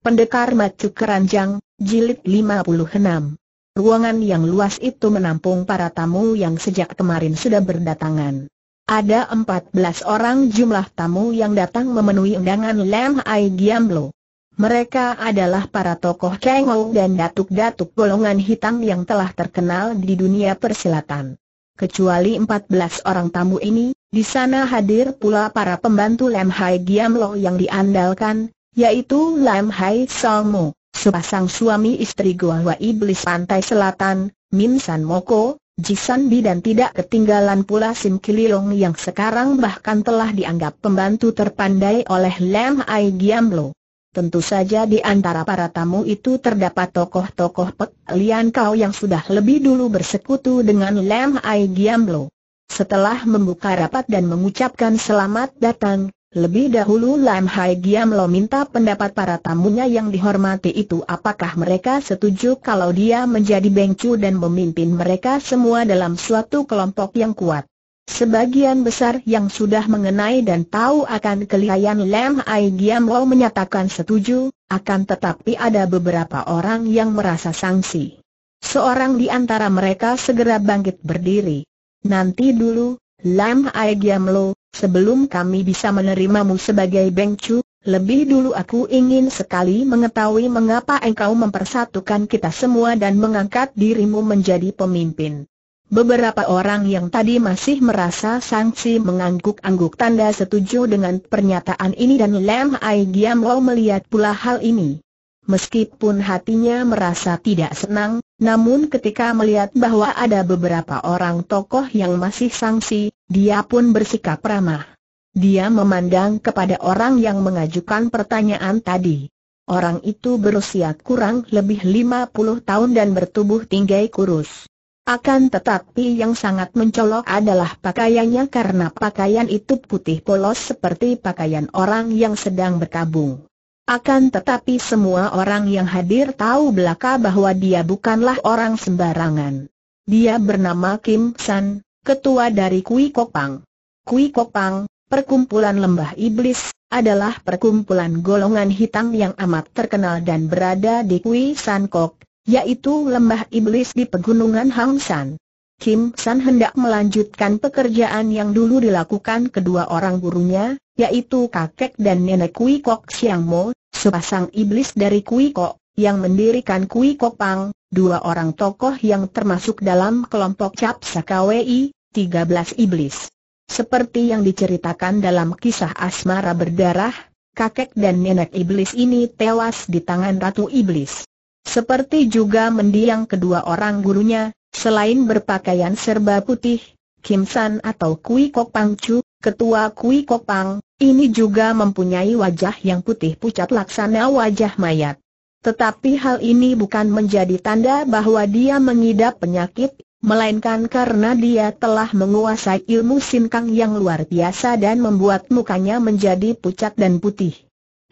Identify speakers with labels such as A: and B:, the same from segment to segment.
A: Pendekar Macu Keranjang, Jilid 56 Ruangan yang luas itu menampung para tamu yang sejak kemarin sudah berdatangan. Ada 14 orang jumlah tamu yang datang memenuhi undangan Lam Ai Giamlo. Mereka adalah para tokoh Kengo dan datuk-datuk golongan hitam yang telah terkenal di dunia persilatan. Kecuali 14 orang tamu ini, di sana hadir pula para pembantu Lam Hai Giamlo yang diandalkan, yaitu Lam Hai Salmo, sepasang suami istri gua hua Iblis Pantai Selatan, Min San Moko, Jisan Bi dan tidak ketinggalan pula Sim Kililong yang sekarang bahkan telah dianggap pembantu terpandai oleh Lam Hai Giamlo. Tentu saja di antara para tamu itu terdapat tokoh-tokoh Pek Lian Kau yang sudah lebih dulu bersekutu dengan Lam Hai Giamlo. Setelah membuka rapat dan mengucapkan selamat datang, lebih dahulu Lam Hai Giam Lo minta pendapat para tamunya yang dihormati itu apakah mereka setuju kalau dia menjadi bengcu dan memimpin mereka semua dalam suatu kelompok yang kuat. Sebagian besar yang sudah mengenai dan tahu akan kelihayan Lam Hai Giam Lo menyatakan setuju, akan tetapi ada beberapa orang yang merasa sangsi. Seorang di antara mereka segera bangkit berdiri. Nanti dulu, Lam Hai Giam Lo, Sebelum kami bisa menerimamu sebagai Chu, lebih dulu aku ingin sekali mengetahui mengapa engkau mempersatukan kita semua dan mengangkat dirimu menjadi pemimpin. Beberapa orang yang tadi masih merasa sanksi mengangguk-angguk tanda setuju dengan pernyataan ini dan Lam Ai Giam Lo melihat pula hal ini. Meskipun hatinya merasa tidak senang, namun ketika melihat bahwa ada beberapa orang tokoh yang masih sangsi, dia pun bersikap ramah. Dia memandang kepada orang yang mengajukan pertanyaan tadi. Orang itu berusia kurang lebih 50 tahun dan bertubuh tinggi kurus. Akan tetapi yang sangat mencolok adalah pakaiannya karena pakaian itu putih polos seperti pakaian orang yang sedang berkabung. Akan tetapi semua orang yang hadir tahu belaka bahwa dia bukanlah orang sembarangan. Dia bernama Kim San, ketua dari Kui Kopang. Kui Kopang, perkumpulan lembah iblis, adalah perkumpulan golongan hitam yang amat terkenal dan berada di Kui San Kok, yaitu lembah iblis di pegunungan Hang San. Kim San hendak melanjutkan pekerjaan yang dulu dilakukan kedua orang gurunya, yaitu kakek dan nenek Kui Kok Siang Mo, sepasang iblis dari Kui Kok, yang mendirikan Kui Kok Pang, dua orang tokoh yang termasuk dalam kelompok Cap Sakawei, 13 iblis. Seperti yang diceritakan dalam kisah asmara berdarah, kakek dan nenek iblis ini tewas di tangan Ratu Iblis. Seperti juga mendiang kedua orang gurunya, selain berpakaian serba putih, Kim San atau Kui Kok Pang Chu, ketua Kui Kok Pang, ini juga mempunyai wajah yang putih pucat laksana wajah mayat. Tetapi hal ini bukan menjadi tanda bahwa dia mengidap penyakit, melainkan karena dia telah menguasai ilmu sinkang yang luar biasa dan membuat mukanya menjadi pucat dan putih.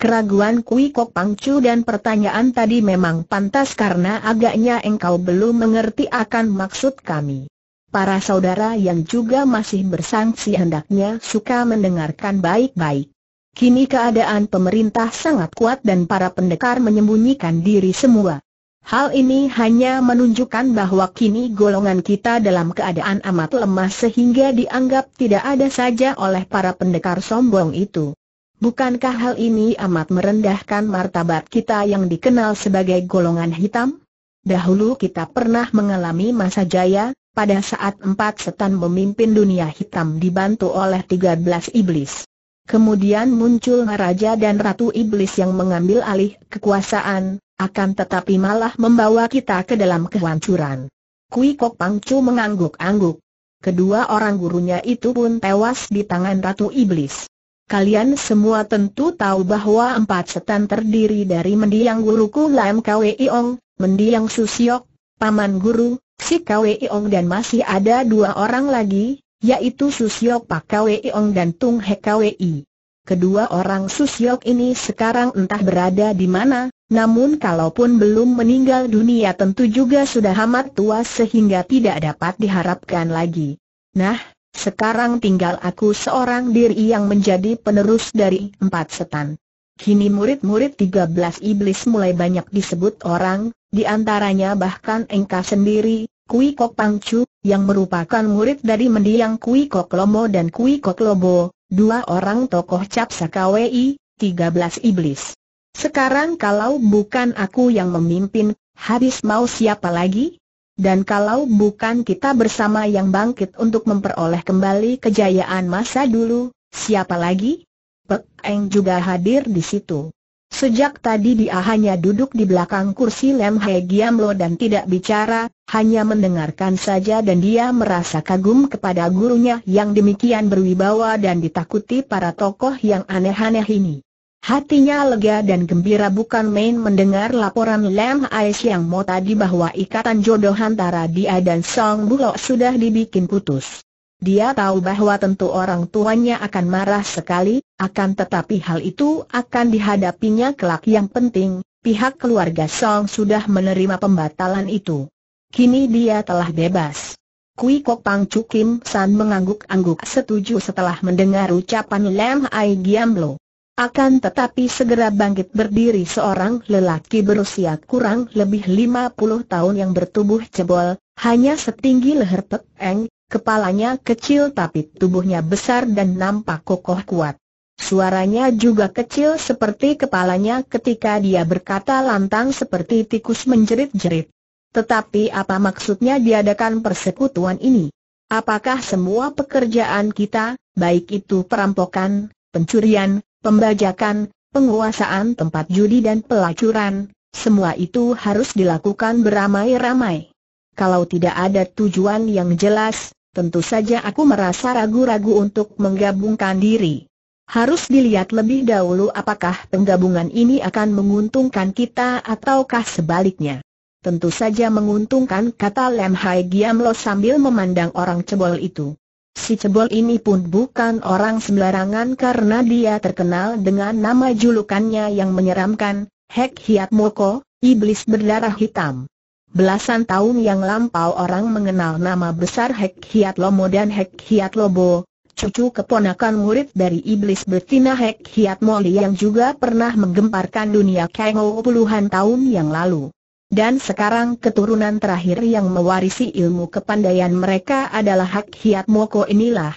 A: Keraguan Kui Kok Pang Pangcu dan pertanyaan tadi memang pantas karena agaknya engkau belum mengerti akan maksud kami. Para saudara yang juga masih bersangsi hendaknya suka mendengarkan baik-baik. Kini keadaan pemerintah sangat kuat dan para pendekar menyembunyikan diri semua. Hal ini hanya menunjukkan bahwa kini golongan kita dalam keadaan amat lemah sehingga dianggap tidak ada saja oleh para pendekar sombong itu. Bukankah hal ini amat merendahkan martabat kita yang dikenal sebagai golongan hitam? Dahulu kita pernah mengalami masa jaya, pada saat empat setan memimpin dunia hitam dibantu oleh 13 iblis. Kemudian muncul Raja dan Ratu Iblis yang mengambil alih kekuasaan, akan tetapi malah membawa kita ke dalam kehancuran. Kui Kok Pangcu mengangguk-angguk. Kedua orang gurunya itu pun tewas di tangan Ratu Iblis. Kalian semua tentu tahu bahwa empat setan terdiri dari mendiang guruku Lam Kwe Iong, mendiang Susiok, paman guru, Si Kwee Ong dan masih ada dua orang lagi, yaitu Susyok Pak Kwee Ong dan Tung He Kwee. Kedua orang Susyok ini sekarang entah berada di mana, namun kalaupun belum meninggal dunia tentu juga sudah amat tua sehingga tidak dapat diharapkan lagi. Nah, sekarang tinggal aku seorang diri yang menjadi penerus dari empat setan. Kini murid-murid 13 iblis mulai banyak disebut orang, di antaranya bahkan Engka sendiri, Kui Kok Pangcu, yang merupakan murid dari mendiang Kui Kok Lomo dan Kui Kok Lobo, dua orang tokoh cap sakawai, 13 iblis. Sekarang kalau bukan aku yang memimpin, habis mau siapa lagi? Dan kalau bukan kita bersama yang bangkit untuk memperoleh kembali kejayaan masa dulu, siapa lagi? Pek Eng juga hadir di situ. Sejak tadi dia hanya duduk di belakang kursi Lem He Giam Lo dan tidak bicara, hanya mendengarkan saja dan dia merasa kagum kepada gurunya yang demikian berwibawa dan ditakuti para tokoh yang aneh-aneh ini. Hatinya lega dan gembira bukan main mendengar laporan Lam Ais yang mau tadi bahwa ikatan jodoh antara dia dan Song Bulok sudah dibikin putus. Dia tahu bahwa tentu orang tuanya akan marah sekali, akan tetapi hal itu akan dihadapinya kelak yang penting, pihak keluarga Song sudah menerima pembatalan itu. Kini dia telah bebas. Kui Kok Pang Chu Kim San mengangguk-angguk setuju setelah mendengar ucapan Lam Ai Lo. Akan tetapi segera bangkit berdiri seorang lelaki berusia kurang lebih 50 tahun yang bertubuh cebol, hanya setinggi leher Pek Eng, Kepalanya kecil tapi tubuhnya besar dan nampak kokoh kuat. Suaranya juga kecil seperti kepalanya ketika dia berkata lantang seperti tikus menjerit-jerit. Tetapi apa maksudnya diadakan persekutuan ini? Apakah semua pekerjaan kita, baik itu perampokan, pencurian, pembajakan, penguasaan tempat judi dan pelacuran, semua itu harus dilakukan beramai-ramai? Kalau tidak ada tujuan yang jelas, tentu saja aku merasa ragu-ragu untuk menggabungkan diri. Harus dilihat lebih dahulu apakah penggabungan ini akan menguntungkan kita ataukah sebaliknya. Tentu saja menguntungkan kata Lem Hai Giam Lo sambil memandang orang cebol itu. Si cebol ini pun bukan orang sembarangan karena dia terkenal dengan nama julukannya yang menyeramkan, Hek Hiat Moko, Iblis Berdarah Hitam. Belasan tahun yang lampau orang mengenal nama besar Hek Hiat Lomo dan Hek Hiat Lobo, cucu keponakan murid dari iblis betina Hek Hiat Moli yang juga pernah menggemparkan dunia Kengo puluhan tahun yang lalu. Dan sekarang keturunan terakhir yang mewarisi ilmu kepandaian mereka adalah Hek Hiat Moko inilah.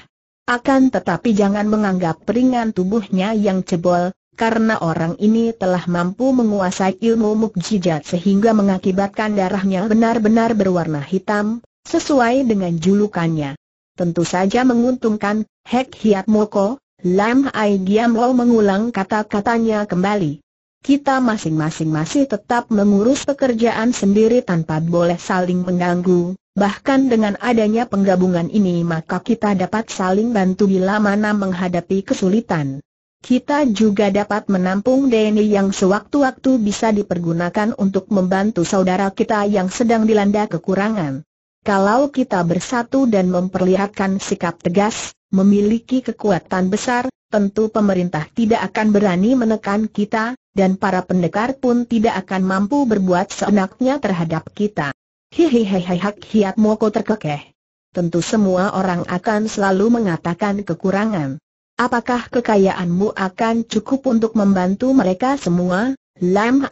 A: Akan tetapi jangan menganggap peringan tubuhnya yang cebol, karena orang ini telah mampu menguasai ilmu mukjizat sehingga mengakibatkan darahnya benar-benar berwarna hitam, sesuai dengan julukannya. Tentu saja menguntungkan, Hek Hiat Moko, Lam Ai Giam Lo mengulang kata-katanya kembali. Kita masing-masing masih tetap mengurus pekerjaan sendiri tanpa boleh saling mengganggu, Bahkan dengan adanya penggabungan ini maka kita dapat saling bantu bila mana menghadapi kesulitan kita juga dapat menampung Denny yang sewaktu-waktu bisa dipergunakan untuk membantu saudara kita yang sedang dilanda kekurangan. Kalau kita bersatu dan memperlihatkan sikap tegas, memiliki kekuatan besar, tentu pemerintah tidak akan berani menekan kita, dan para pendekar pun tidak akan mampu berbuat seenaknya terhadap kita. Hihihihihak hak hiat moko terkekeh. Tentu semua orang akan selalu mengatakan kekurangan. Apakah kekayaanmu akan cukup untuk membantu mereka semua, Lam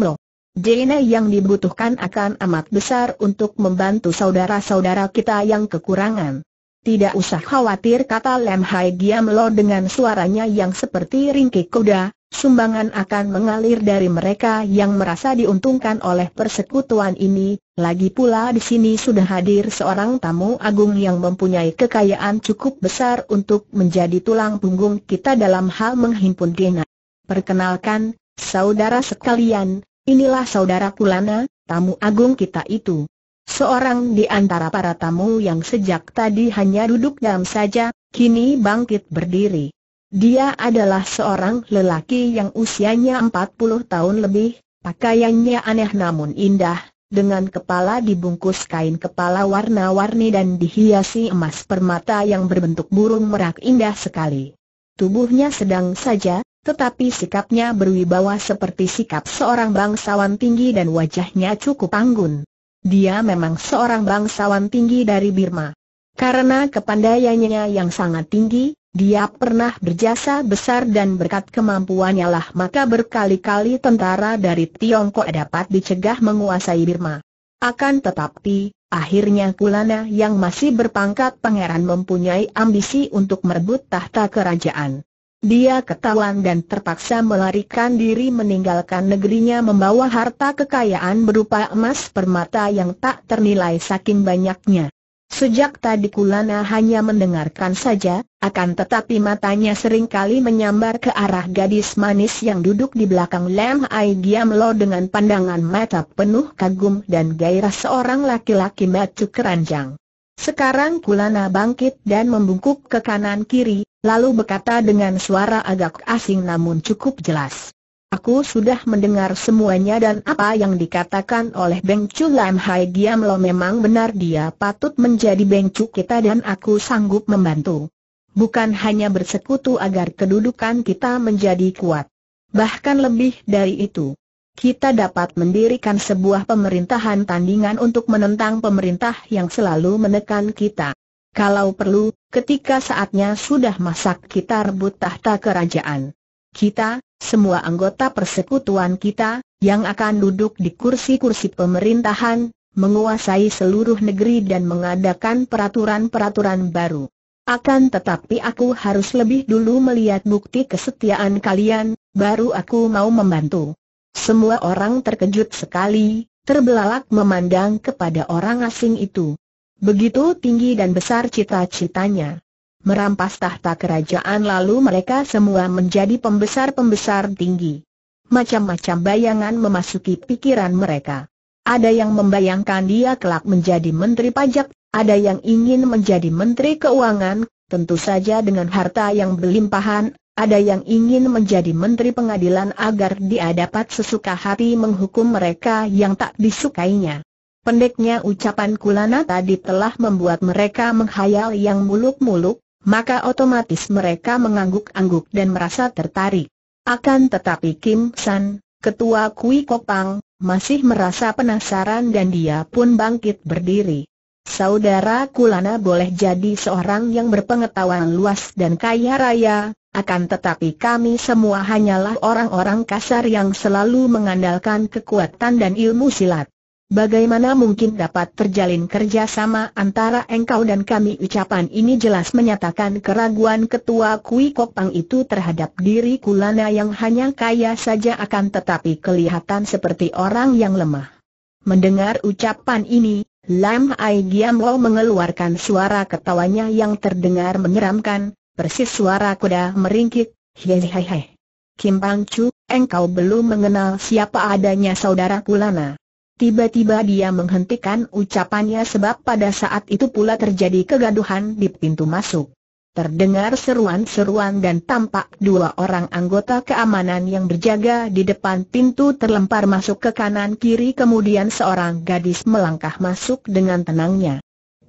A: Lo. Dana yang dibutuhkan akan amat besar untuk membantu saudara-saudara kita yang kekurangan. Tidak usah khawatir kata Lam Hai Lo dengan suaranya yang seperti ringkik kuda, sumbangan akan mengalir dari mereka yang merasa diuntungkan oleh persekutuan ini, lagi pula di sini sudah hadir seorang tamu agung yang mempunyai kekayaan cukup besar untuk menjadi tulang punggung kita dalam hal menghimpun dana. Perkenalkan, saudara sekalian, inilah saudara Kulana, tamu agung kita itu. Seorang di antara para tamu yang sejak tadi hanya duduk diam saja, kini bangkit berdiri. Dia adalah seorang lelaki yang usianya 40 tahun lebih, pakaiannya aneh namun indah, dengan kepala dibungkus kain kepala warna-warni dan dihiasi emas permata yang berbentuk burung merak indah sekali. Tubuhnya sedang saja, tetapi sikapnya berwibawa seperti sikap seorang bangsawan tinggi dan wajahnya cukup anggun. Dia memang seorang bangsawan tinggi dari Birma. Karena kepandaiannya yang sangat tinggi, dia pernah berjasa besar dan berkat kemampuannya lah maka berkali-kali tentara dari Tiongkok dapat dicegah menguasai Birma. Akan tetapi, akhirnya Kulana yang masih berpangkat pangeran mempunyai ambisi untuk merebut tahta kerajaan. Dia ketahuan dan terpaksa melarikan diri meninggalkan negerinya membawa harta kekayaan berupa emas permata yang tak ternilai saking banyaknya. Sejak tadi Kulana hanya mendengarkan saja, akan tetapi matanya seringkali menyambar ke arah gadis manis yang duduk di belakang Lam Ai Giam Lo dengan pandangan mata penuh kagum dan gairah seorang laki-laki macu keranjang. Sekarang Kulana bangkit dan membungkuk ke kanan kiri, lalu berkata dengan suara agak asing namun cukup jelas. Aku sudah mendengar semuanya dan apa yang dikatakan oleh Beng Cu Lam Hai Giam Lo memang benar dia patut menjadi Beng Cu kita dan aku sanggup membantu. Bukan hanya bersekutu agar kedudukan kita menjadi kuat. Bahkan lebih dari itu kita dapat mendirikan sebuah pemerintahan tandingan untuk menentang pemerintah yang selalu menekan kita. Kalau perlu, ketika saatnya sudah masak kita rebut tahta kerajaan. Kita, semua anggota persekutuan kita, yang akan duduk di kursi-kursi pemerintahan, menguasai seluruh negeri dan mengadakan peraturan-peraturan baru. Akan tetapi aku harus lebih dulu melihat bukti kesetiaan kalian, baru aku mau membantu. Semua orang terkejut sekali, terbelalak memandang kepada orang asing itu. Begitu tinggi dan besar cita-citanya merampas tahta kerajaan lalu mereka semua menjadi pembesar-pembesar tinggi. Macam-macam bayangan memasuki pikiran mereka. Ada yang membayangkan dia kelak menjadi menteri pajak, ada yang ingin menjadi menteri keuangan, tentu saja dengan harta yang berlimpahan, ada yang ingin menjadi menteri pengadilan agar dia dapat sesuka hati menghukum mereka yang tak disukainya. Pendeknya ucapan Kulana tadi telah membuat mereka menghayal yang muluk-muluk, maka otomatis mereka mengangguk-angguk dan merasa tertarik. Akan tetapi Kim San, ketua Kui Kopang, masih merasa penasaran dan dia pun bangkit berdiri. Saudara Kulana boleh jadi seorang yang berpengetahuan luas dan kaya raya, akan tetapi kami semua hanyalah orang-orang kasar yang selalu mengandalkan kekuatan dan ilmu silat. Bagaimana mungkin dapat terjalin kerjasama antara engkau dan kami ucapan ini jelas menyatakan keraguan ketua Kui Pang itu terhadap diri Kulana yang hanya kaya saja akan tetapi kelihatan seperti orang yang lemah. Mendengar ucapan ini, Lam Ai Giam Lo mengeluarkan suara ketawanya yang terdengar menyeramkan, persis suara kuda meringkik, hehehe. Kim Pang Chu, engkau belum mengenal siapa adanya saudara Kulana. Tiba-tiba dia menghentikan ucapannya sebab pada saat itu pula terjadi kegaduhan di pintu masuk. Terdengar seruan-seruan dan tampak dua orang anggota keamanan yang berjaga di depan pintu terlempar masuk ke kanan kiri kemudian seorang gadis melangkah masuk dengan tenangnya.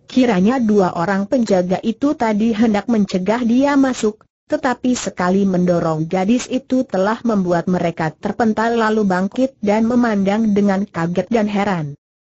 A: Kiranya dua orang penjaga itu tadi hendak mencegah dia masuk, tetapi sekali mendorong gadis itu telah membuat mereka terpental lalu bangkit dan memandang dengan kaget dan heran.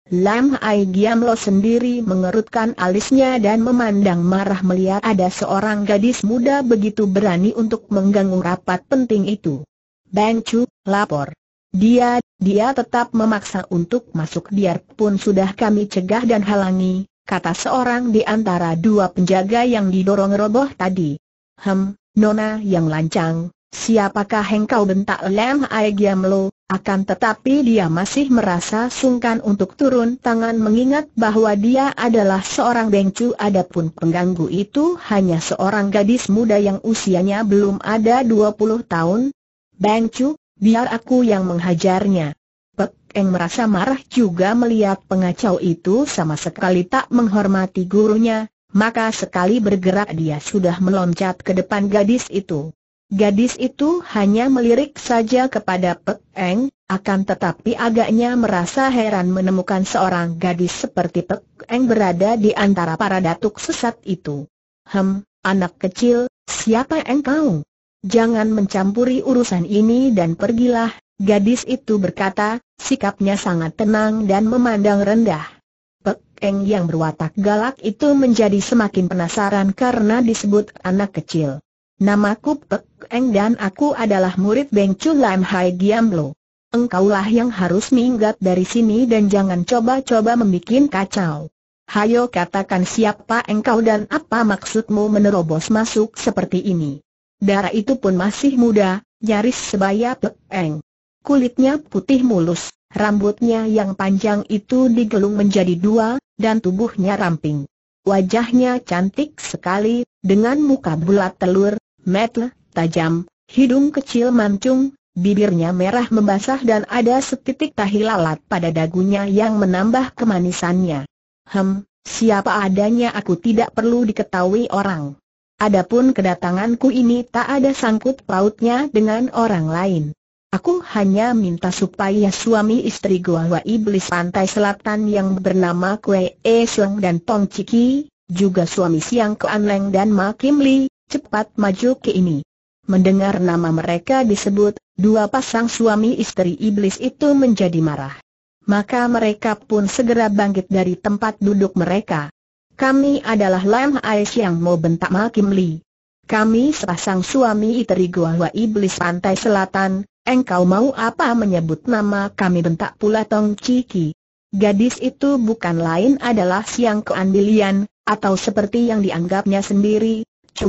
A: Lam Ai Giam sendiri mengerutkan alisnya dan memandang marah melihat ada seorang gadis muda begitu berani untuk mengganggu rapat penting itu. Bang Chu, lapor. Dia, dia tetap memaksa untuk masuk biarpun sudah kami cegah dan halangi, kata seorang di antara dua penjaga yang didorong roboh tadi. Hem, Nona yang lancang, siapakah engkau bentak Lem lo? akan tetapi dia masih merasa sungkan untuk turun tangan mengingat bahwa dia adalah seorang bengcu adapun pengganggu itu hanya seorang gadis muda yang usianya belum ada 20 tahun. Bengcu, biar aku yang menghajarnya. Pek Eng merasa marah juga melihat pengacau itu sama sekali tak menghormati gurunya, maka sekali bergerak dia sudah meloncat ke depan gadis itu. Gadis itu hanya melirik saja kepada Pek Eng, akan tetapi agaknya merasa heran menemukan seorang gadis seperti Pek Eng berada di antara para datuk sesat itu. Hem, anak kecil, siapa engkau? Jangan mencampuri urusan ini dan pergilah, gadis itu berkata, sikapnya sangat tenang dan memandang rendah. Pek Eng yang berwatak galak itu menjadi semakin penasaran karena disebut anak kecil. Namaku Pek Eng dan aku adalah murid Beng Chu Lam Hai Giamlo. Engkaulah yang harus minggat dari sini dan jangan coba-coba membuat kacau. Hayo katakan siapa engkau dan apa maksudmu menerobos masuk seperti ini. Darah itu pun masih muda, nyaris sebaya Pek Eng. Kulitnya putih mulus, rambutnya yang panjang itu digelung menjadi dua, dan tubuhnya ramping. Wajahnya cantik sekali, dengan muka bulat telur, metel, tajam, hidung kecil mancung, bibirnya merah membasah dan ada setitik tahi lalat pada dagunya yang menambah kemanisannya. Hem, siapa adanya aku tidak perlu diketahui orang. Adapun kedatanganku ini tak ada sangkut pautnya dengan orang lain. Aku hanya minta supaya suami istri Goa Iblis Pantai Selatan yang bernama Kue E Siang dan Tong Ciki, juga suami Siang An Leng dan Ma Kim Li, cepat maju ke ini. Mendengar nama mereka disebut, dua pasang suami istri iblis itu menjadi marah. Maka mereka pun segera bangkit dari tempat duduk mereka. Kami adalah Lam Ais yang mau bentak Ma Kim Li. Kami sepasang suami istri Goa Iblis Pantai Selatan, Engkau mau apa menyebut nama kami bentak pula Tong Ciki. Gadis itu bukan lain adalah Siang Keandilian, atau seperti yang dianggapnya sendiri, Chu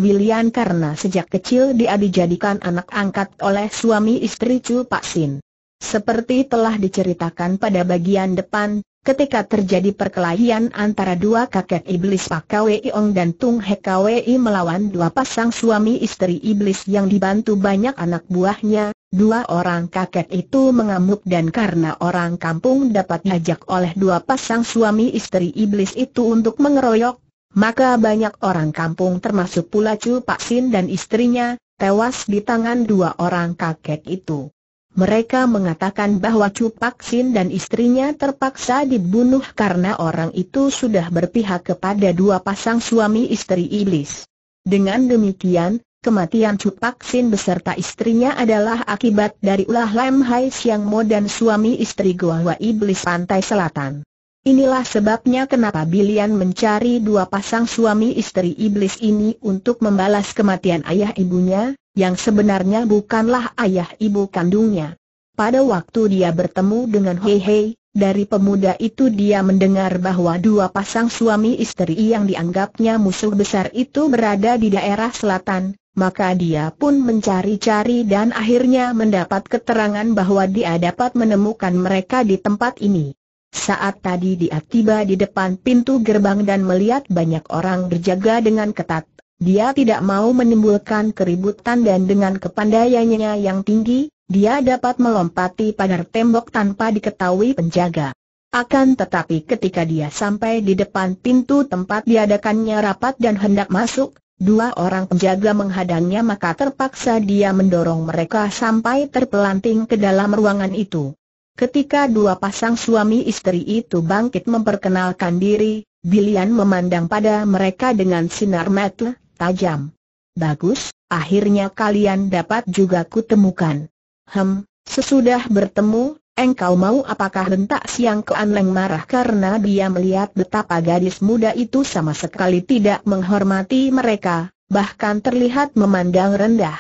A: karena sejak kecil dia dijadikan anak angkat oleh suami istri Chu Sin. Seperti telah diceritakan pada bagian depan, ketika terjadi perkelahian antara dua kakek iblis Pak Kwei Ong dan Tung He Kwei melawan dua pasang suami istri iblis yang dibantu banyak anak buahnya, Dua orang kakek itu mengamuk dan karena orang kampung dapat diajak oleh dua pasang suami istri iblis itu untuk mengeroyok, maka banyak orang kampung termasuk pula Cu Pak Sin dan istrinya, tewas di tangan dua orang kakek itu. Mereka mengatakan bahwa Cu Pak Sin dan istrinya terpaksa dibunuh karena orang itu sudah berpihak kepada dua pasang suami istri iblis. Dengan demikian, Kematian Cupak Sin beserta istrinya adalah akibat dari ulah Lam Hai Siang Mo dan suami istri gua hua Iblis Pantai Selatan. Inilah sebabnya kenapa Bilian mencari dua pasang suami istri iblis ini untuk membalas kematian ayah ibunya, yang sebenarnya bukanlah ayah ibu kandungnya. Pada waktu dia bertemu dengan Hei Hei, dari pemuda itu dia mendengar bahwa dua pasang suami istri yang dianggapnya musuh besar itu berada di daerah selatan, maka dia pun mencari-cari dan akhirnya mendapat keterangan bahwa dia dapat menemukan mereka di tempat ini. Saat tadi dia tiba di depan pintu gerbang dan melihat banyak orang berjaga dengan ketat, dia tidak mau menimbulkan keributan dan dengan kepandaiannya yang tinggi, dia dapat melompati pagar tembok tanpa diketahui penjaga. Akan tetapi ketika dia sampai di depan pintu tempat diadakannya rapat dan hendak masuk, Dua orang penjaga menghadangnya maka terpaksa dia mendorong mereka sampai terpelanting ke dalam ruangan itu. Ketika dua pasang suami istri itu bangkit memperkenalkan diri, Bilian memandang pada mereka dengan sinar mata tajam. Bagus, akhirnya kalian dapat juga kutemukan. Hem, sesudah bertemu, Engkau mau apakah hentak siang ke Leng marah karena dia melihat betapa gadis muda itu sama sekali tidak menghormati mereka, bahkan terlihat memandang rendah.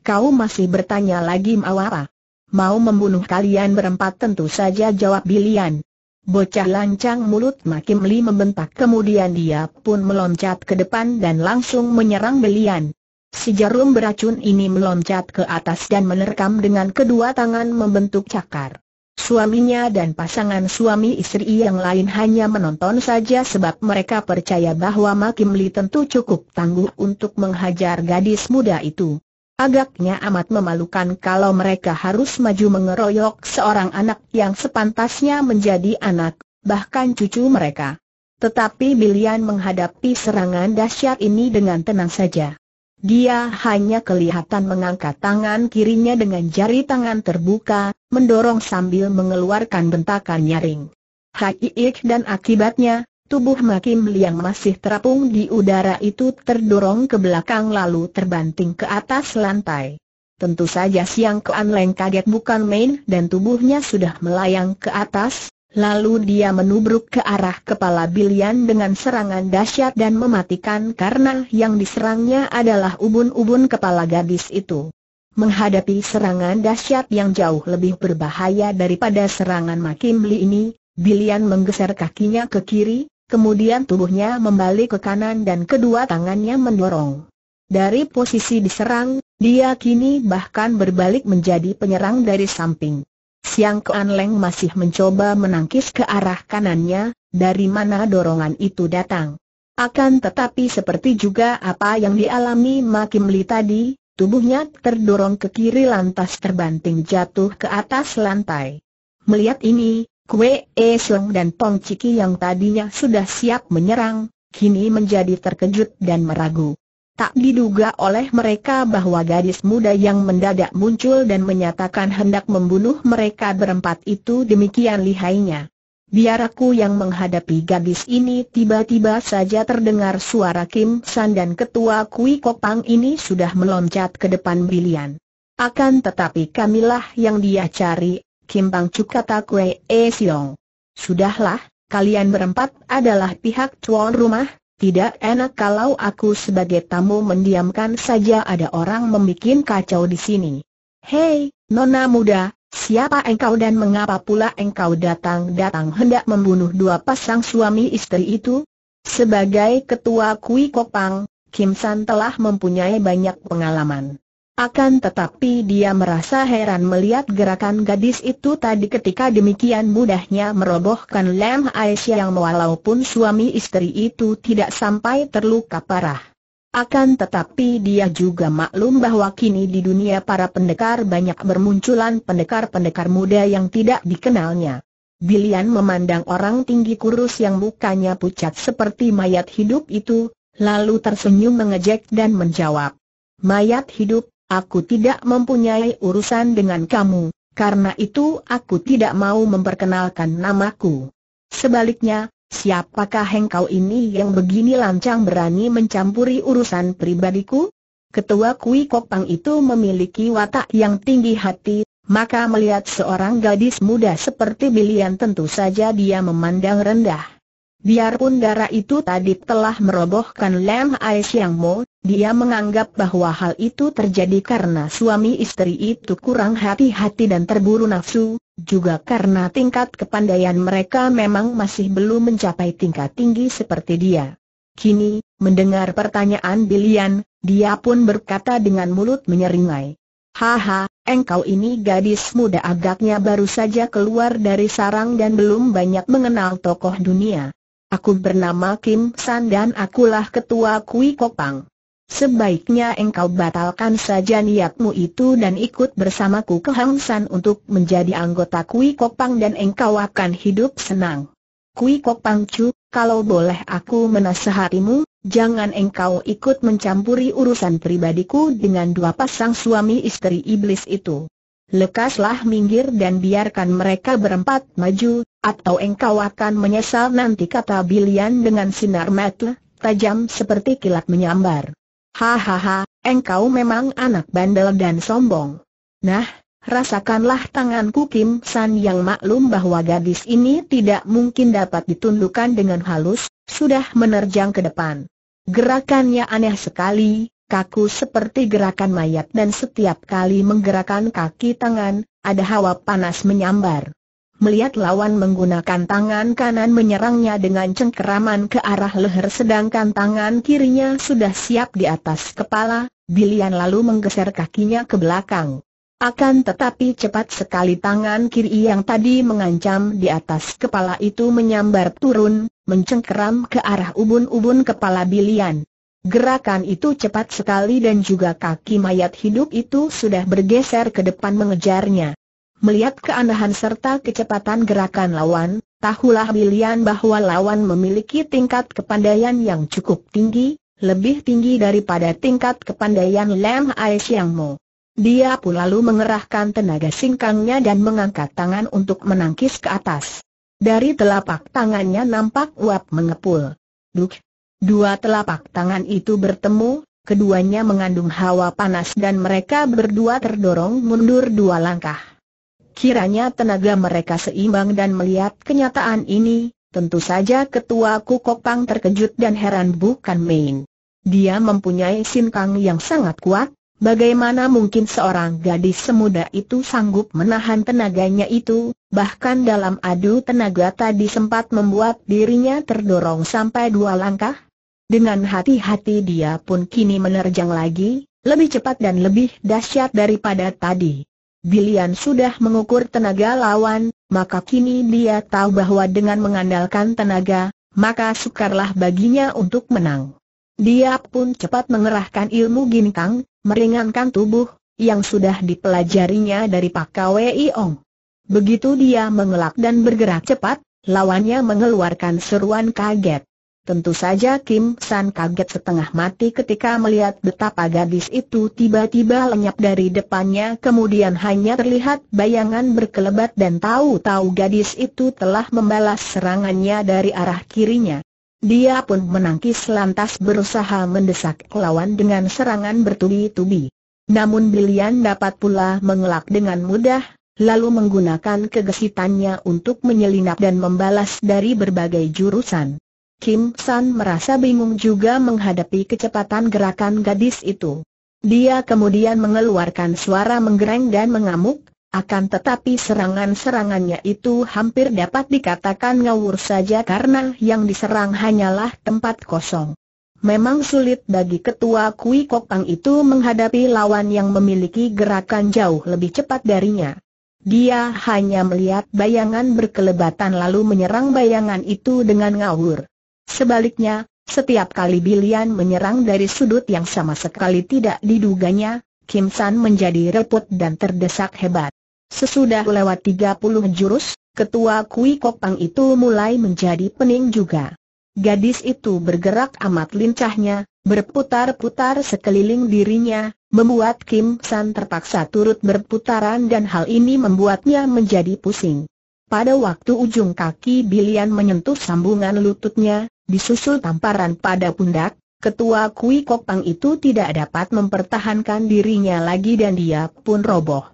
A: Kau masih bertanya lagi mau apa? Mau membunuh kalian berempat tentu saja jawab Bilian. Bocah lancang mulut makin Li membentak kemudian dia pun meloncat ke depan dan langsung menyerang Bilian. Si jarum beracun ini meloncat ke atas dan menerkam dengan kedua tangan membentuk cakar. Suaminya dan pasangan suami istri yang lain hanya menonton saja sebab mereka percaya bahwa Makim Li tentu cukup tangguh untuk menghajar gadis muda itu. Agaknya amat memalukan kalau mereka harus maju mengeroyok seorang anak yang sepantasnya menjadi anak, bahkan cucu mereka. Tetapi Bilian menghadapi serangan dahsyat ini dengan tenang saja. Dia hanya kelihatan mengangkat tangan kirinya dengan jari tangan terbuka, mendorong sambil mengeluarkan bentakan nyaring. Haiik dan akibatnya, tubuh Makim Liang masih terapung di udara itu terdorong ke belakang lalu terbanting ke atas lantai. Tentu saja Siang Kuan Leng kaget bukan main dan tubuhnya sudah melayang ke atas, Lalu dia menubruk ke arah kepala Bilian dengan serangan dahsyat dan mematikan karena yang diserangnya adalah ubun-ubun kepala gadis itu. Menghadapi serangan dahsyat yang jauh lebih berbahaya daripada serangan Makimli ini, Bilian menggeser kakinya ke kiri, kemudian tubuhnya membalik ke kanan dan kedua tangannya mendorong. Dari posisi diserang, dia kini bahkan berbalik menjadi penyerang dari samping. Siang Kuan Leng masih mencoba menangkis ke arah kanannya, dari mana dorongan itu datang. Akan tetapi seperti juga apa yang dialami Makim Li tadi, tubuhnya terdorong ke kiri lantas terbanting jatuh ke atas lantai. Melihat ini, Kwe, E Song dan Pong Chiki yang tadinya sudah siap menyerang, kini menjadi terkejut dan meragu. Tak diduga oleh mereka bahwa gadis muda yang mendadak muncul dan menyatakan hendak membunuh mereka berempat itu demikian lihainya. Biar aku yang menghadapi gadis ini tiba-tiba saja terdengar suara Kim San dan ketua Kui Kopang ini sudah meloncat ke depan bilian. Akan tetapi kamilah yang dia cari, Kim Bang Cuk kata kui E Siong. Sudahlah, kalian berempat adalah pihak tuan rumah, tidak enak kalau aku sebagai tamu mendiamkan saja ada orang membuat kacau di sini. Hei, nona muda, siapa engkau dan mengapa pula engkau datang-datang hendak membunuh dua pasang suami istri itu? Sebagai ketua Kui Kopang, Kim San telah mempunyai banyak pengalaman. Akan tetapi dia merasa heran melihat gerakan gadis itu tadi ketika demikian mudahnya merobohkan Lem Aisyah yang walaupun suami istri itu tidak sampai terluka parah. Akan tetapi dia juga maklum bahwa kini di dunia para pendekar banyak bermunculan pendekar-pendekar muda yang tidak dikenalnya. Bilian memandang orang tinggi kurus yang mukanya pucat seperti mayat hidup itu, lalu tersenyum mengejek dan menjawab. Mayat hidup, Aku tidak mempunyai urusan dengan kamu, karena itu aku tidak mau memperkenalkan namaku. Sebaliknya, siapakah engkau ini yang begini lancang berani mencampuri urusan pribadiku? Ketua Kui Pang itu memiliki watak yang tinggi hati, maka melihat seorang gadis muda seperti Bilian tentu saja dia memandang rendah. Biarpun darah itu tadi telah merobohkan Lem Ais Yang Mo, dia menganggap bahwa hal itu terjadi karena suami istri itu kurang hati-hati dan terburu nafsu, juga karena tingkat kepandaian mereka memang masih belum mencapai tingkat tinggi seperti dia. Kini, mendengar pertanyaan Bilian, dia pun berkata dengan mulut menyeringai. Haha, engkau ini gadis muda agaknya baru saja keluar dari sarang dan belum banyak mengenal tokoh dunia. Aku bernama Kim San dan akulah ketua Kui Kopang. Sebaiknya engkau batalkan saja niatmu itu dan ikut bersamaku ke Hang San untuk menjadi anggota Kui Kopang dan engkau akan hidup senang. Kui Kopang Chu, kalau boleh aku menasehatimu, jangan engkau ikut mencampuri urusan pribadiku dengan dua pasang suami istri iblis itu. Lekaslah minggir dan biarkan mereka berempat maju, atau engkau akan menyesal nanti kata Bilian dengan sinar mata tajam seperti kilat menyambar. Hahaha, engkau memang anak bandel dan sombong. Nah, rasakanlah tanganku Kim San yang maklum bahwa gadis ini tidak mungkin dapat ditundukkan dengan halus, sudah menerjang ke depan. Gerakannya aneh sekali, kaku seperti gerakan mayat dan setiap kali menggerakkan kaki tangan, ada hawa panas menyambar melihat lawan menggunakan tangan kanan menyerangnya dengan cengkeraman ke arah leher sedangkan tangan kirinya sudah siap di atas kepala, Bilian lalu menggeser kakinya ke belakang. Akan tetapi cepat sekali tangan kiri yang tadi mengancam di atas kepala itu menyambar turun, mencengkeram ke arah ubun-ubun kepala Bilian. Gerakan itu cepat sekali dan juga kaki mayat hidup itu sudah bergeser ke depan mengejarnya. Melihat keanehan serta kecepatan gerakan lawan, tahulah Bilian bahwa lawan memiliki tingkat kepandaian yang cukup tinggi, lebih tinggi daripada tingkat kepandaian Lam Ai Siang Mo. Dia pun lalu mengerahkan tenaga singkangnya dan mengangkat tangan untuk menangkis ke atas. Dari telapak tangannya nampak uap mengepul. Duk! Dua telapak tangan itu bertemu, keduanya mengandung hawa panas dan mereka berdua terdorong mundur dua langkah. Kiranya tenaga mereka seimbang dan melihat kenyataan ini, tentu saja ketua Kukopang terkejut dan heran bukan main. Dia mempunyai sinkang yang sangat kuat, bagaimana mungkin seorang gadis semuda itu sanggup menahan tenaganya itu, bahkan dalam adu tenaga tadi sempat membuat dirinya terdorong sampai dua langkah? Dengan hati-hati dia pun kini menerjang lagi, lebih cepat dan lebih dahsyat daripada tadi. Bilian sudah mengukur tenaga lawan, maka kini dia tahu bahwa dengan mengandalkan tenaga, maka sukarlah baginya untuk menang. Dia pun cepat mengerahkan ilmu ginkang, meringankan tubuh, yang sudah dipelajarinya dari Pak Kwei Ong. Begitu dia mengelak dan bergerak cepat, lawannya mengeluarkan seruan kaget. Tentu saja Kim San kaget setengah mati ketika melihat betapa gadis itu tiba-tiba lenyap dari depannya kemudian hanya terlihat bayangan berkelebat dan tahu-tahu gadis itu telah membalas serangannya dari arah kirinya. Dia pun menangkis lantas berusaha mendesak lawan dengan serangan bertubi-tubi. Namun Bilian dapat pula mengelak dengan mudah, lalu menggunakan kegesitannya untuk menyelinap dan membalas dari berbagai jurusan. Kim San merasa bingung juga menghadapi kecepatan gerakan gadis itu. Dia kemudian mengeluarkan suara menggereng dan mengamuk, akan tetapi serangan-serangannya itu hampir dapat dikatakan ngawur saja karena yang diserang hanyalah tempat kosong. Memang sulit bagi ketua Kui Kokang itu menghadapi lawan yang memiliki gerakan jauh lebih cepat darinya. Dia hanya melihat bayangan berkelebatan lalu menyerang bayangan itu dengan ngawur. Sebaliknya, setiap kali Bilian menyerang dari sudut yang sama sekali tidak diduganya, Kim San menjadi repot dan terdesak hebat. Sesudah lewat 30 jurus, ketua Kui Kopang itu mulai menjadi pening juga. Gadis itu bergerak amat lincahnya, berputar-putar sekeliling dirinya, membuat Kim San terpaksa turut berputaran dan hal ini membuatnya menjadi pusing. Pada waktu ujung kaki Bilian menyentuh sambungan lututnya, disusul tamparan pada pundak, ketua Kui Kokpang itu tidak dapat mempertahankan dirinya lagi dan dia pun roboh.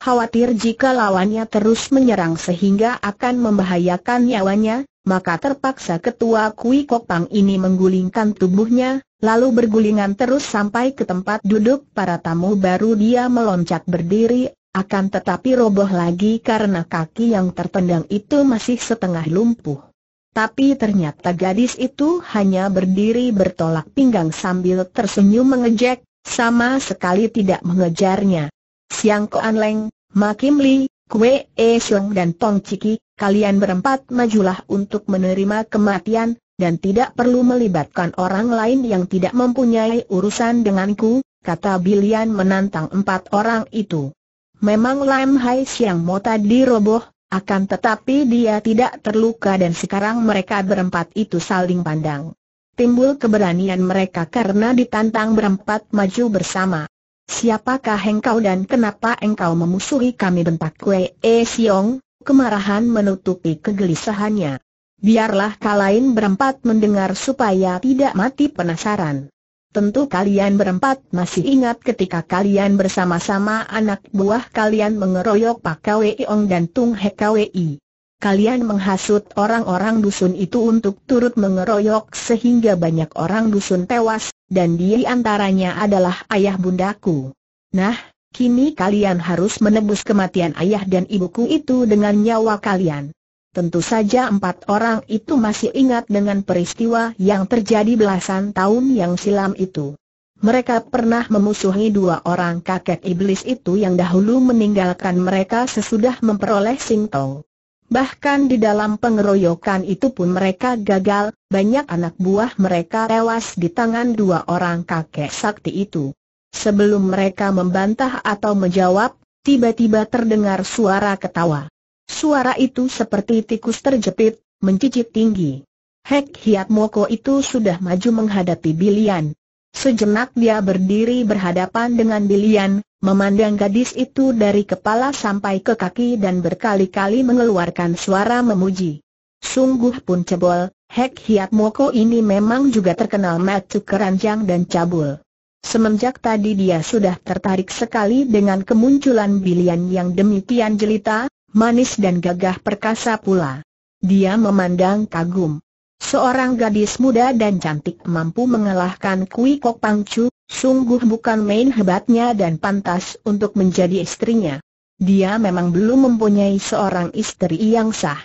A: Khawatir jika lawannya terus menyerang sehingga akan membahayakan nyawanya, maka terpaksa ketua Kui Kokpang ini menggulingkan tubuhnya, lalu bergulingan terus sampai ke tempat duduk para tamu baru dia meloncat berdiri, akan tetapi roboh lagi karena kaki yang tertendang itu masih setengah lumpuh. Tapi ternyata gadis itu hanya berdiri bertolak pinggang sambil tersenyum mengejek, sama sekali tidak mengejarnya. Siang Koan Leng, Ma Kim Li, Kue E Siong dan Tong Ciki, kalian berempat majulah untuk menerima kematian, dan tidak perlu melibatkan orang lain yang tidak mempunyai urusan denganku, kata Bilian menantang empat orang itu. Memang Lam Hai Siang Mo tadi roboh, akan tetapi dia tidak terluka dan sekarang mereka berempat itu saling pandang. Timbul keberanian mereka karena ditantang berempat maju bersama. Siapakah engkau dan kenapa engkau memusuhi kami bentak kue. E Siong? Kemarahan menutupi kegelisahannya. Biarlah kalain berempat mendengar supaya tidak mati penasaran. Tentu kalian berempat masih ingat ketika kalian bersama-sama anak buah kalian mengeroyok Pak Kwei Ong dan Tung He Kwei. Kalian menghasut orang-orang dusun itu untuk turut mengeroyok sehingga banyak orang dusun tewas, dan di antaranya adalah ayah bundaku. Nah, kini kalian harus menebus kematian ayah dan ibuku itu dengan nyawa kalian. Tentu saja empat orang itu masih ingat dengan peristiwa yang terjadi belasan tahun yang silam itu. Mereka pernah memusuhi dua orang kakek iblis itu yang dahulu meninggalkan mereka sesudah memperoleh Tong. Bahkan di dalam pengeroyokan itu pun mereka gagal, banyak anak buah mereka tewas di tangan dua orang kakek sakti itu. Sebelum mereka membantah atau menjawab, tiba-tiba terdengar suara ketawa. Suara itu seperti tikus terjepit, mencicit tinggi. Hek Hiat Moko itu sudah maju menghadapi Bilian. Sejenak dia berdiri berhadapan dengan Bilian, memandang gadis itu dari kepala sampai ke kaki dan berkali-kali mengeluarkan suara memuji. Sungguh pun cebol, Hek Hiat Moko ini memang juga terkenal macu keranjang dan cabul. Semenjak tadi dia sudah tertarik sekali dengan kemunculan Bilian yang demikian jelita, manis dan gagah perkasa pula. Dia memandang kagum. Seorang gadis muda dan cantik mampu mengalahkan Kui Kok Pangcu, sungguh bukan main hebatnya dan pantas untuk menjadi istrinya. Dia memang belum mempunyai seorang istri yang sah.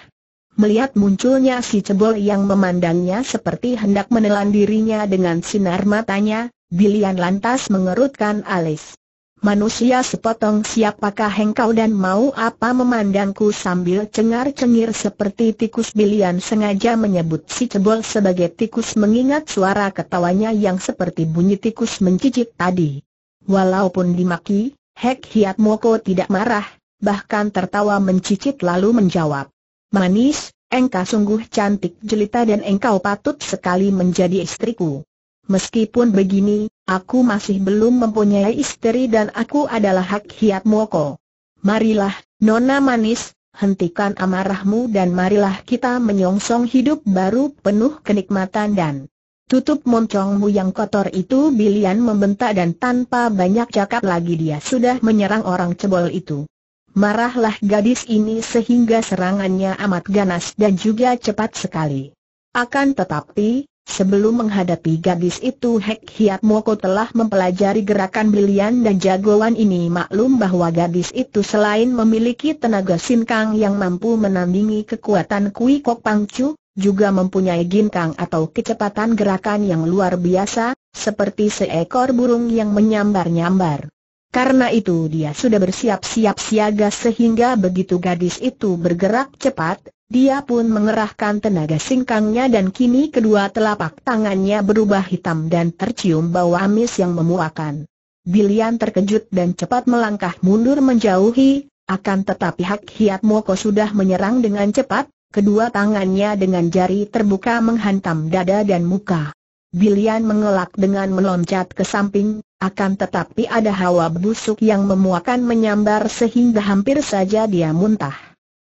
A: Melihat munculnya si cebol yang memandangnya seperti hendak menelan dirinya dengan sinar matanya, Bilian lantas mengerutkan alis manusia sepotong siapakah engkau dan mau apa memandangku sambil cengar-cengir seperti tikus bilian sengaja menyebut si cebol sebagai tikus mengingat suara ketawanya yang seperti bunyi tikus mencicit tadi. Walaupun dimaki, Hek Hiat Moko tidak marah, bahkan tertawa mencicit lalu menjawab. Manis, engkau sungguh cantik jelita dan engkau patut sekali menjadi istriku. Meskipun begini, aku masih belum mempunyai istri dan aku adalah hak hiat Moko. Marilah, Nona Manis, hentikan amarahmu dan marilah kita menyongsong hidup baru penuh kenikmatan dan tutup moncongmu yang kotor itu Bilian membentak dan tanpa banyak cakap lagi dia sudah menyerang orang cebol itu. Marahlah gadis ini sehingga serangannya amat ganas dan juga cepat sekali. Akan tetapi, Sebelum menghadapi gadis itu Hek Hiat Moko telah mempelajari gerakan brilian dan jagoan ini maklum bahwa gadis itu selain memiliki tenaga sinkang yang mampu menandingi kekuatan Kui Kok Pangcu, juga mempunyai ginkang atau kecepatan gerakan yang luar biasa, seperti seekor burung yang menyambar-nyambar. Karena itu dia sudah bersiap-siap siaga sehingga begitu gadis itu bergerak cepat, dia pun mengerahkan tenaga singkangnya dan kini kedua telapak tangannya berubah hitam dan tercium bau amis yang memuakan. Bilian terkejut dan cepat melangkah mundur menjauhi, akan tetapi Hak Hiat Moko sudah menyerang dengan cepat, kedua tangannya dengan jari terbuka menghantam dada dan muka. Bilian mengelak dengan meloncat ke samping, akan tetapi ada hawa busuk yang memuakan menyambar sehingga hampir saja dia muntah.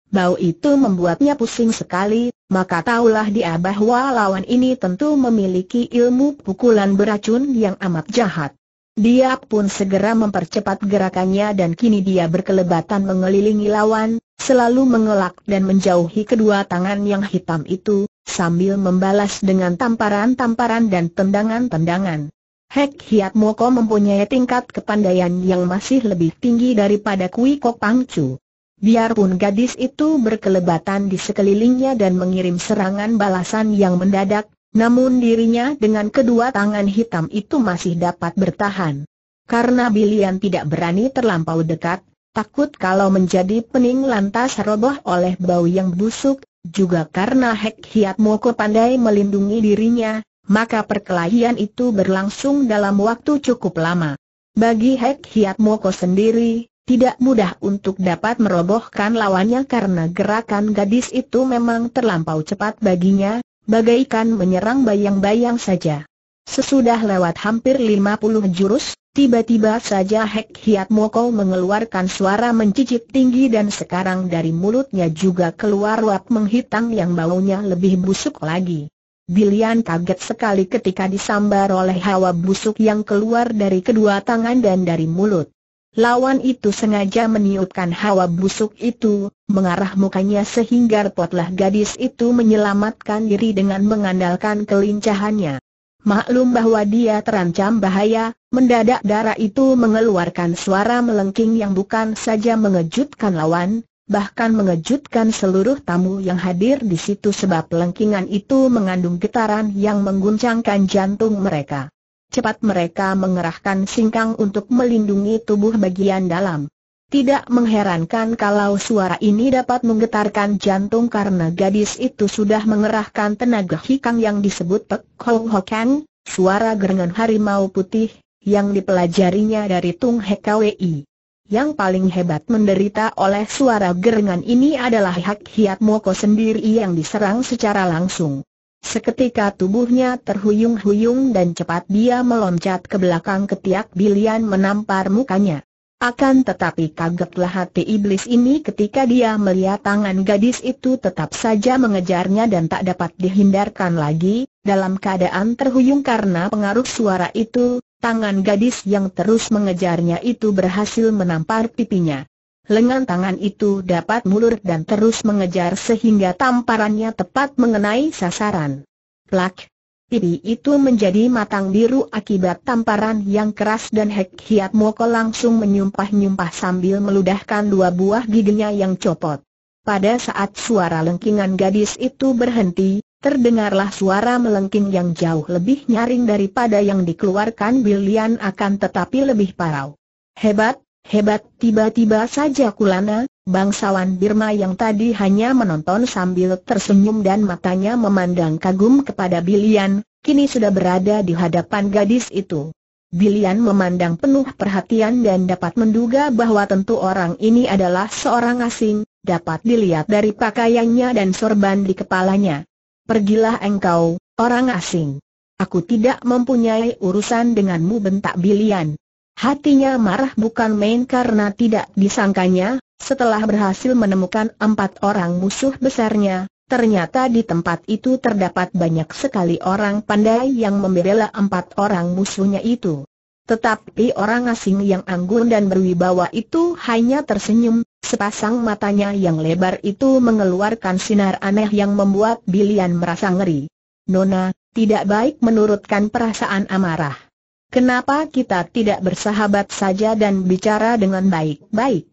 A: Bau itu membuatnya pusing sekali, maka taulah dia bahwa lawan ini tentu memiliki ilmu pukulan beracun yang amat jahat. Dia pun segera mempercepat gerakannya dan kini dia berkelebatan mengelilingi lawan, selalu mengelak dan menjauhi kedua tangan yang hitam itu, sambil membalas dengan tamparan-tamparan dan tendangan-tendangan. Hek Hiat Moko mempunyai tingkat kepandaian yang masih lebih tinggi daripada Kui Kok Pangcu. Biarpun gadis itu berkelebatan di sekelilingnya dan mengirim serangan balasan yang mendadak, namun dirinya dengan kedua tangan hitam itu masih dapat bertahan. Karena Bilian tidak berani terlampau dekat, takut kalau menjadi pening lantas roboh oleh bau yang busuk, juga karena Hek Hiat Moko pandai melindungi dirinya, maka perkelahian itu berlangsung dalam waktu cukup lama. Bagi Hek Hiat Moko sendiri, tidak mudah untuk dapat merobohkan lawannya karena gerakan gadis itu memang terlampau cepat baginya, bagaikan menyerang bayang-bayang saja. Sesudah lewat hampir 50 jurus, tiba-tiba saja Hek Hiat Moko mengeluarkan suara mencicit tinggi dan sekarang dari mulutnya juga keluar uap menghitam yang baunya lebih busuk lagi. Bilian kaget sekali ketika disambar oleh hawa busuk yang keluar dari kedua tangan dan dari mulut. Lawan itu sengaja meniupkan hawa busuk itu, mengarah mukanya sehingga potlah gadis itu menyelamatkan diri dengan mengandalkan kelincahannya. Maklum bahwa dia terancam bahaya, mendadak darah itu mengeluarkan suara melengking yang bukan saja mengejutkan lawan, bahkan mengejutkan seluruh tamu yang hadir di situ sebab lengkingan itu mengandung getaran yang mengguncangkan jantung mereka cepat mereka mengerahkan singkang untuk melindungi tubuh bagian dalam. Tidak mengherankan kalau suara ini dapat menggetarkan jantung karena gadis itu sudah mengerahkan tenaga hikang yang disebut Pek Hou Hokan, suara gerengan harimau putih, yang dipelajarinya dari Tung Hkwei. Yang paling hebat menderita oleh suara gerengan ini adalah Hak Hiat Moko sendiri yang diserang secara langsung. Seketika tubuhnya terhuyung-huyung dan cepat dia meloncat ke belakang ketiak bilian menampar mukanya. Akan tetapi kagetlah hati iblis ini ketika dia melihat tangan gadis itu tetap saja mengejarnya dan tak dapat dihindarkan lagi, dalam keadaan terhuyung karena pengaruh suara itu, tangan gadis yang terus mengejarnya itu berhasil menampar pipinya lengan tangan itu dapat mulur dan terus mengejar sehingga tamparannya tepat mengenai sasaran. Plak! Pipi itu menjadi matang biru akibat tamparan yang keras dan Hek Hiat Moko langsung menyumpah-nyumpah sambil meludahkan dua buah giginya yang copot. Pada saat suara lengkingan gadis itu berhenti, terdengarlah suara melengking yang jauh lebih nyaring daripada yang dikeluarkan Bilian akan tetapi lebih parau. Hebat, Hebat, tiba-tiba saja Kulana, bangsawan Birma yang tadi hanya menonton sambil tersenyum dan matanya memandang kagum kepada Bilian, kini sudah berada di hadapan gadis itu. Bilian memandang penuh perhatian dan dapat menduga bahwa tentu orang ini adalah seorang asing, dapat dilihat dari pakaiannya dan sorban di kepalanya. Pergilah engkau, orang asing. Aku tidak mempunyai urusan denganmu bentak Bilian. Hatinya marah bukan main karena tidak disangkanya, setelah berhasil menemukan empat orang musuh besarnya, ternyata di tempat itu terdapat banyak sekali orang pandai yang membela empat orang musuhnya itu. Tetapi orang asing yang anggun dan berwibawa itu hanya tersenyum, sepasang matanya yang lebar itu mengeluarkan sinar aneh yang membuat Bilian merasa ngeri. Nona, tidak baik menurutkan perasaan amarah. Kenapa kita tidak bersahabat saja dan bicara dengan baik-baik?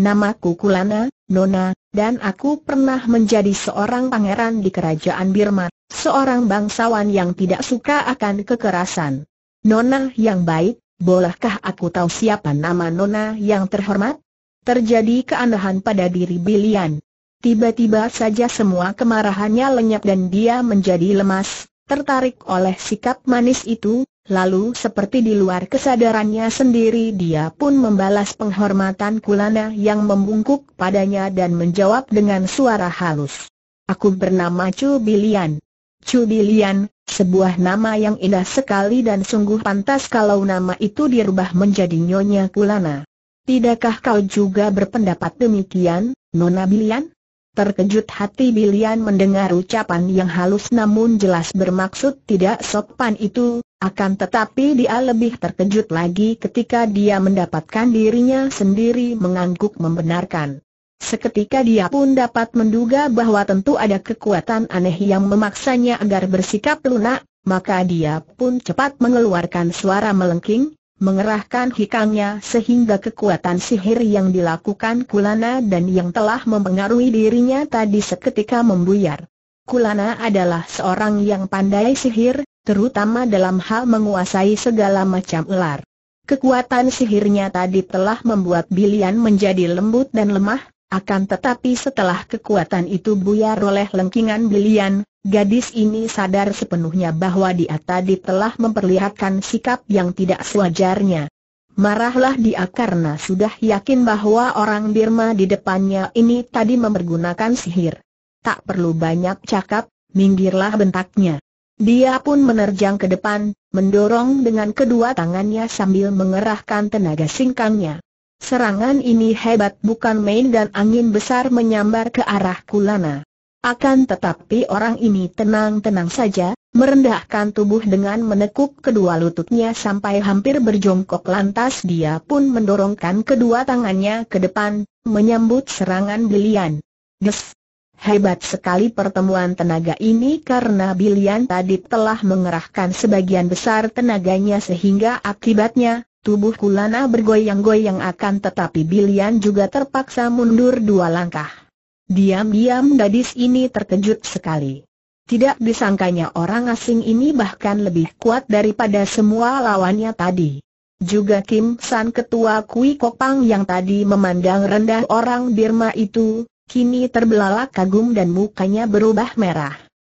A: Namaku Kulana, Nona, dan aku pernah menjadi seorang pangeran di kerajaan Birma, seorang bangsawan yang tidak suka akan kekerasan. Nona yang baik, bolehkah aku tahu siapa nama Nona yang terhormat? Terjadi keanehan pada diri Bilian. Tiba-tiba saja semua kemarahannya lenyap dan dia menjadi lemas, tertarik oleh sikap manis itu, Lalu seperti di luar kesadarannya sendiri dia pun membalas penghormatan Kulana yang membungkuk padanya dan menjawab dengan suara halus. Aku bernama Chu Bilian. Chu Bilian, sebuah nama yang indah sekali dan sungguh pantas kalau nama itu dirubah menjadi Nyonya Kulana. Tidakkah kau juga berpendapat demikian, Nona Bilian? Terkejut hati Bilian mendengar ucapan yang halus namun jelas bermaksud tidak sopan itu, akan tetapi dia lebih terkejut lagi ketika dia mendapatkan dirinya sendiri mengangguk membenarkan. Seketika dia pun dapat menduga bahwa tentu ada kekuatan aneh yang memaksanya agar bersikap lunak, maka dia pun cepat mengeluarkan suara melengking, mengerahkan hikangnya sehingga kekuatan sihir yang dilakukan Kulana dan yang telah mempengaruhi dirinya tadi seketika membuyar. Kulana adalah seorang yang pandai sihir, terutama dalam hal menguasai segala macam ular. Kekuatan sihirnya tadi telah membuat Bilian menjadi lembut dan lemah, akan tetapi setelah kekuatan itu buyar oleh lengkingan Bilian, Gadis ini sadar sepenuhnya bahwa dia tadi telah memperlihatkan sikap yang tidak sewajarnya. Marahlah dia karena sudah yakin bahwa orang Birma di depannya ini tadi mempergunakan sihir. Tak perlu banyak cakap, minggirlah bentaknya. Dia pun menerjang ke depan, mendorong dengan kedua tangannya sambil mengerahkan tenaga singkangnya. Serangan ini hebat bukan main dan angin besar menyambar ke arah Kulana. Akan tetapi orang ini tenang-tenang saja, merendahkan tubuh dengan menekuk kedua lututnya sampai hampir berjongkok lantas dia pun mendorongkan kedua tangannya ke depan, menyambut serangan Bilian. Des! Hebat sekali pertemuan tenaga ini karena Bilian tadi telah mengerahkan sebagian besar tenaganya sehingga akibatnya, tubuh Kulana bergoyang-goyang akan tetapi Bilian juga terpaksa mundur dua langkah. Diam-diam gadis ini terkejut sekali. Tidak disangkanya orang asing ini bahkan lebih kuat daripada semua lawannya tadi. Juga Kim San ketua Kui Kopang yang tadi memandang rendah orang Birma itu, kini terbelalak kagum dan mukanya berubah merah.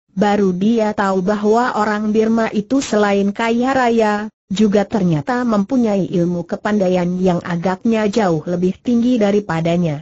A: Baru dia tahu bahwa orang Birma itu selain kaya raya, juga ternyata mempunyai ilmu kepandaian yang agaknya jauh lebih tinggi daripadanya.